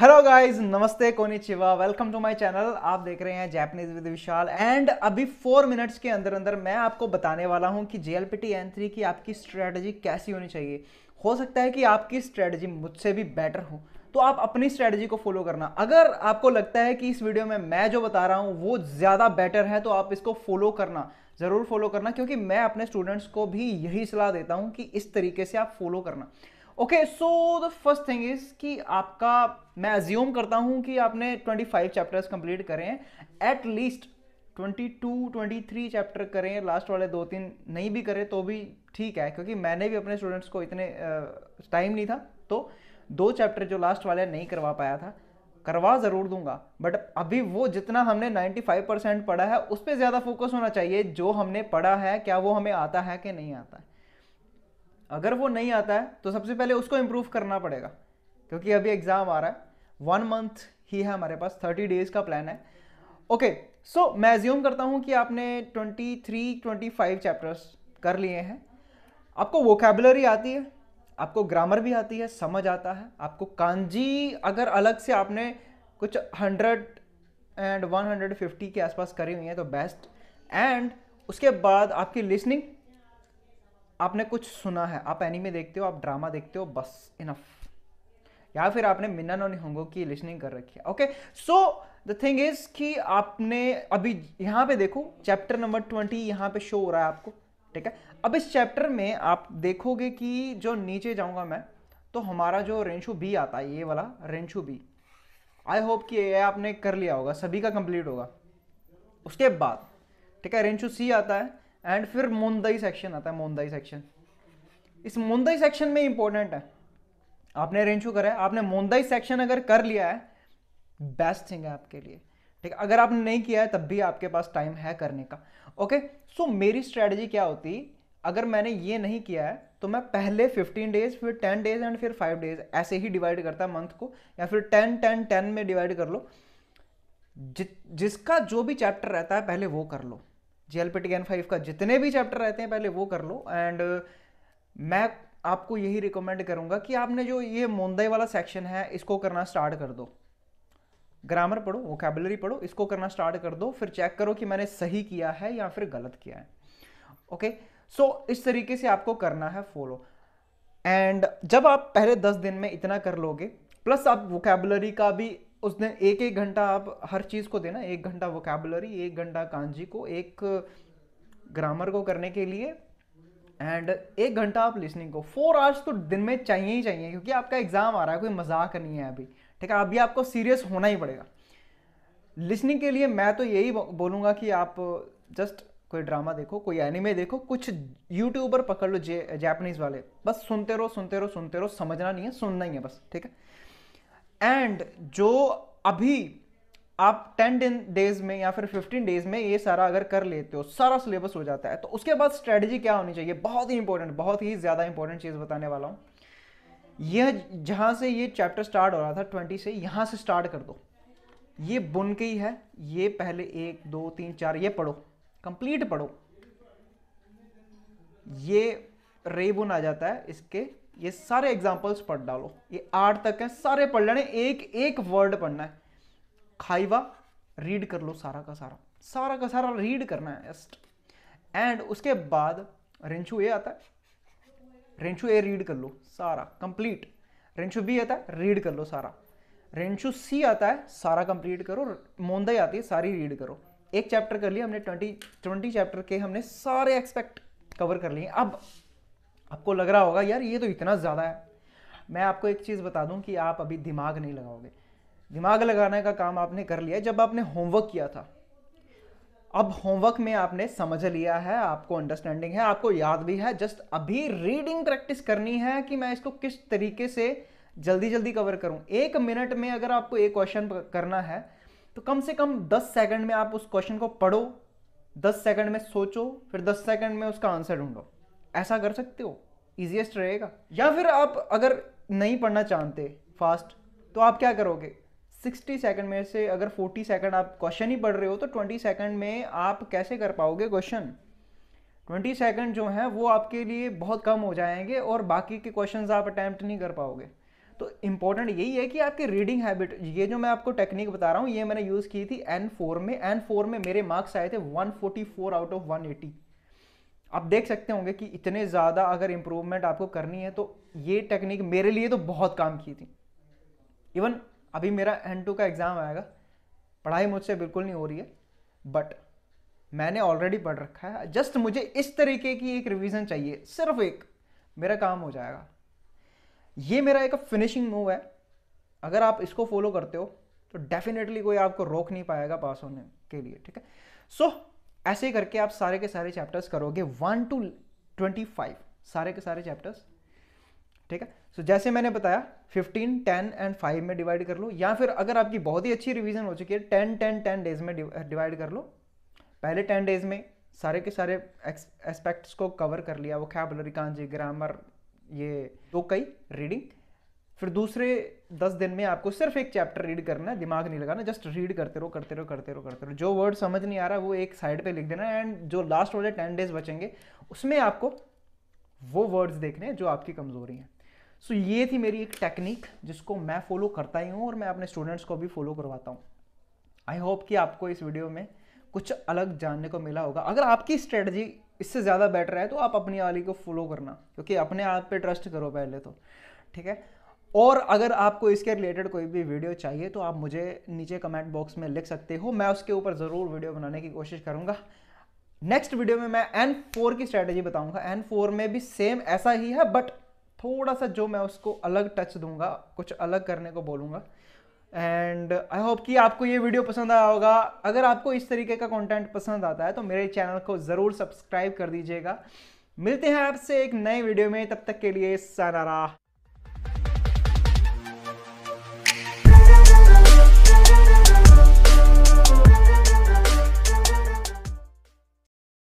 Hello guys नमस्ते कोनी चिवा वेलकम टू माय चैनल आप देख रहे हैं जैपनीज विद विशाल एंड अभी फोर मिनट्स के अंदर अंदर मैं आपको बताने वाला हूं कि जे एन थ्री की आपकी स्ट्रेटजी कैसी होनी चाहिए हो सकता है कि आपकी स्ट्रेटजी मुझसे भी बेटर हो तो आप अपनी स्ट्रेटजी को फॉलो करना अगर आपको लगता है कि इस वीडियो में मैं जो बता रहा हूँ वो ज़्यादा बेटर है तो आप इसको फॉलो करना ज़रूर फॉलो करना क्योंकि मैं अपने स्टूडेंट्स को भी यही सलाह देता हूँ कि इस तरीके से आप फॉलो करना okay so the first thing is कि आपका मैं अज्यूम करता हूं कि आपने 25 चैप्टर्स कंप्लीट करें एट लीस्ट 22, 23 चैप्टर करें लास्ट वाले दो तीन नहीं भी करें तो भी ठीक है क्योंकि मैंने भी अपने स्टूडेंट्स को इतने टाइम uh, नहीं था तो दो चैप्टर जो लास्ट वाले नहीं करवा पाया था करवा ज़रूर दूंगा बट अभी वो जितना हमने 95 परसेंट पढ़ा है उस पर ज़्यादा फोकस होना चाहिए जो हमने पढ़ा है क्या वो हमें आता है कि नहीं आता है अगर वो नहीं आता है तो सबसे पहले उसको इम्प्रूव करना पड़ेगा क्योंकि अभी एग्ज़ाम आ रहा है वन मंथ ही है हमारे पास थर्टी डेज का प्लान है ओके सो मैं ज्यूम करता हूँ कि आपने twenty three twenty five chapters कर लिए हैं आपको वोकेबलरी आती है आपको ग्रामर भी आती है समझ आता है आपको कांजी अगर अलग से आपने कुछ hundred and one hundred fifty के आसपास करी हुई है तो बेस्ट एंड उसके बाद आपकी लिसनिंग आपने कुछ सुना है आप एनीमे देखते हो आप ड्रामा देखते हो बस इनफ या फिर आपने मिन्ना नो निहोंगो की लिसनिंग कर रखी है okay so the thing is कि आपने अभी यहां पे देखो चैप्टर नंबर ट्वेंटी यहां पे शो हो रहा है आपको ठीक है अब इस चैप्टर में आप देखोगे कि जो नीचे जाऊंगा मैं तो हमारा जो रेंशू बी आता है ये वाला रेंशू बी आई होप कि ये आपने कर लिया होगा सभी का कंप्लीट होगा उसके बाद ठीक है रेंशू सी आता है एंड फिर मुंदई सेक्शन आता है मोनदाई सेक्शन इस मुंदई सेक्शन में इंपॉर्टेंट है आपने अरेंज को करा है आपने मुंदई सेक्शन अगर कर लिया है बेस्ट थिंग है आपके लिए ठीक है अगर आपने नहीं किया है तब भी आपके पास टाइम है करने का ओके सो so, मेरी स्ट्रेटजी क्या होती अगर मैंने ये नहीं किया है तो मैं पहले 15 डेज फिर 10 डेज एंड फिर 5 डेज ऐसे ही डिवाइड करता मंथ को या फिर 10 10 10 में डिवाइड कर लो जि, जिसका जो भी चैप्टर रहता है पहले वो कर लो जीएलपीटी एन फाइव का जितने भी चैप्टर रहते हैं पहले वो कर लो एंड uh, मैं आपको यही रिकमेंड करूंगा कि आपने जो ये मोंदाई वाला सेक्शन है इसको करना स्टार्ट कर दो ग्रामर पढ़ो वोकेबलरी पढ़ो इसको करना स्टार्ट कर दो फिर चेक करो कि मैंने सही किया है या फिर गलत किया है ओके okay? सो so, इस तरीके से आपको करना है फॉलो एंड जब आप पहले दस दिन में इतना कर लोगे प्लस आप वोकेबलरी का भी उसने एक एक घंटा आप हर चीज़ को देना एक घंटा वोकेबलरी एक घंटा कांजी को एक ग्रामर को करने के लिए एंड एक घंटा आप लिसनिंग को फोर आवर्स तो दिन में चाहिए ही चाहिए क्योंकि आपका एग्ज़ाम आ रहा है कोई मजाक नहीं है अभी ठीक है अभी आपको सीरियस होना ही पड़ेगा लिसनिंग के लिए मैं तो यही बोलूँगा कि आप जस्ट कोई ड्रामा देखो कोई एनिमे देखो कुछ यूट्यूबर पकड़ लो जे जैपनीज़ वाले बस सुनते रहो सुनते रहो सुनते रहो समझना नहीं है सुनना ही है बस ठीक है एंड जो अभी आप टेन डेज में या फिर फिफ्टीन डेज में ये सारा अगर कर लेते हो सारा सिलेबस हो जाता है तो उसके बाद स्ट्रेटजी क्या होनी चाहिए बहुत ही इंपॉर्टेंट बहुत ही ज़्यादा इंपॉर्टेंट चीज़ बताने वाला हूं यह जहां से ये चैप्टर स्टार्ट हो रहा था ट्वेंटी से यहां से स्टार्ट कर दो ये बुन के ही है ये पहले एक दो तीन चार ये पढ़ो कंप्लीट पढ़ो ये रेबुन आ जाता है इसके ये सारे एग्जाम्पल्स पढ़ डालो ये आठ तक है सारे पढ़ लेने एक एक वर्ड पढ़ना है खाइवा रीड कर लो सारा का सारा सारा का सारा रीड करना है जस्ट एंड उसके बाद रेंशू ए आता है रेंशू ए रीड कर लो सारा कंप्लीट रेंशू बी आता है रीड कर लो सारा रेंशू सी आता है सारा कंप्लीट करो मोंदा आती है सारी रीड करो एक चैप्टर कर लिया हमने ट्वेंटी ट्वेंटी चैप्टर के हमने सारे एक्सपेक्ट कवर कर लिए अब आपको लग रहा होगा यार ये तो इतना ज़्यादा है मैं आपको एक चीज़ बता दूं कि आप अभी दिमाग नहीं लगाओगे दिमाग लगाने का काम आपने कर लिया जब आपने होमवर्क किया था अब होमवर्क में आपने समझ लिया है आपको अंडरस्टैंडिंग है आपको याद भी है जस्ट अभी रीडिंग प्रैक्टिस करनी है कि मैं इसको किस तरीके से जल्दी जल्दी कवर करूं एक मिनट में अगर आपको एक क्वेश्चन करना है तो कम से कम दस सेकंड में आप उस क्वेश्चन को पढ़ो दस सेकंड में सोचो फिर दस सेकंड में उसका आंसर ढूंढो ऐसा कर सकते हो ईजिएस्ट रहेगा या फिर आप अगर नहीं पढ़ना चाहते फास्ट तो आप क्या करोगे 60 सेकंड में से अगर 40 सेकंड आप क्वेश्चन ही पढ़ रहे हो तो 20 सेकंड में आप कैसे कर पाओगे क्वेश्चन 20 सेकंड जो हैं वो आपके लिए बहुत कम हो जाएंगे और बाकी के क्वेश्चंस आप अटैम्प्ट नहीं कर पाओगे तो इम्पोर्टेंट यही है कि आपकी रीडिंग हैबिट ये जो मैं आपको टेक्निक बता रहा हूँ ये मैंने यूज़ की थी एन फोर में एन फोर में मेरे मार्क्स आए थे वन आउट ऑफ वन आप देख सकते होंगे कि इतने ज़्यादा अगर इम्प्रूवमेंट आपको करनी है तो ये टेक्निक मेरे लिए तो बहुत काम की थी इवन अभी मेरा एन टू का एग्ज़ाम आएगा पढ़ाई मुझसे बिल्कुल नहीं हो रही है बट मैंने ऑलरेडी पढ़ रखा है जस्ट मुझे इस तरीके की एक रिवीजन चाहिए सिर्फ एक मेरा काम हो जाएगा ये मेरा एक फिनिशिंग मूव है अगर आप इसको फॉलो करते हो तो डेफिनेटली कोई आपको रोक नहीं पाएगा पास होने के लिए ठीक है सो so, ऐसे करके आप सारे के सारे चैप्टर्स करोगे वन टू ट्वेंटी फाइव सारे के सारे चैप्टर्स ठीक है सो so, जैसे मैंने बताया फिफ्टीन टेन एंड फाइव में डिवाइड कर लो या फिर अगर आपकी बहुत ही अच्छी रिविजन हो चुकी है टेन टेन टेन डेज में डिवाइड कर लो पहले टेन डेज में सारे के सारे एस्पेक्ट्स को कवर कर लिया वो कैबलरी कांजी ग्रामर ये तो कई रीडिंग फिर दूसरे दस दिन में आपको सिर्फ एक चैप्टर रीड करना है दिमाग नहीं लगाना जस्ट रीड करते रहो करते रहो करते रहो करते रहो जो वर्ड समझ नहीं आ रहा वो एक साइड पे लिख देना एंड जो लास्ट वाले टेन डेज बचेंगे उसमें आपको वो वर्ड्स देखने हैं जो आपकी कमजोरी हैं सो so, ये थी मेरी एक टेक्निक जिसको मैं फॉलो करता ही हूँ और मैं अपने स्टूडेंट्स को भी फॉलो करवाता हूँ आई होप कि आपको इस वीडियो में कुछ अलग जानने को मिला होगा अगर आपकी स्ट्रेटजी इससे ज़्यादा बेटर है तो आप अपनी वाली को फॉलो करना क्योंकि अपने आप पे ट्रस्ट करो पहले तो ठीक है और अगर आपको इसके रिलेटेड कोई भी वीडियो चाहिए तो आप मुझे नीचे कमेंट बॉक्स में लिख सकते हो मैं उसके ऊपर ज़रूर वीडियो बनाने की कोशिश करूँगा नेक्स्ट वीडियो में मैं एन फोर की स्ट्रैटेजी बताऊँगा एन फोर में भी सेम ऐसा ही है बट थोड़ा सा जो मैं उसको अलग टच दूंगा कुछ अलग करने को बोलूँगा एंड आई होप कि आपको ये वीडियो पसंद आया होगा अगर आपको इस तरीके का कंटेंट पसंद आता है तो मेरे चैनल को ज़रूर सब्सक्राइब कर दीजिएगा मिलते हैं आपसे एक नए वीडियो में तब तक के लिए सनारा